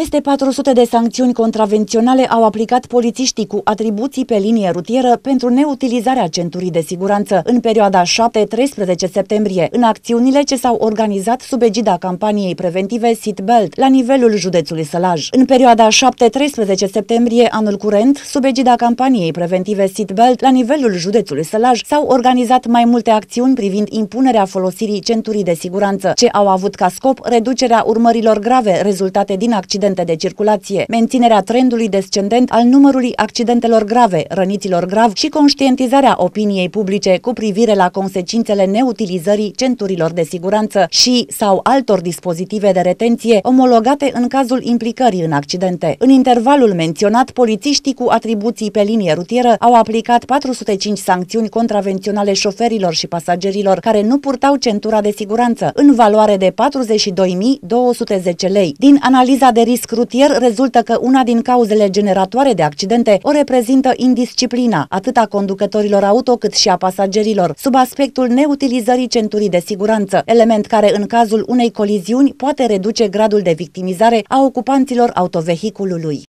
Peste 400 de sancțiuni contravenționale au aplicat polițiștii cu atribuții pe linie rutieră pentru neutilizarea centurii de siguranță în perioada 7-13 septembrie, în acțiunile ce s-au organizat sub egida campaniei preventive Seatbelt la nivelul județului Sălaj. În perioada 7-13 septembrie anul curent, sub egida campaniei preventive Seatbelt la nivelul județului Sălaj, s-au organizat mai multe acțiuni privind impunerea folosirii centurii de siguranță, ce au avut ca scop reducerea urmărilor grave rezultate din accidente accidente de circulație, menținerea trendului descendent al numărului accidentelor grave, răniților grav și conștientizarea opiniei publice cu privire la consecințele neutilizării centurilor de siguranță și sau altor dispozitive de retenție omologate în cazul implicării în accidente. În intervalul menționat, polițiștii cu atribuții pe linie rutieră au aplicat 405 sancțiuni contravenționale șoferilor și pasagerilor care nu purtau centura de siguranță, în valoare de 42.210 lei. Din analiza de risc Risc scrutier rezultă că una din cauzele generatoare de accidente o reprezintă indisciplina, atât a conducătorilor auto cât și a pasagerilor, sub aspectul neutilizării centurii de siguranță, element care în cazul unei coliziuni poate reduce gradul de victimizare a ocupanților autovehiculului.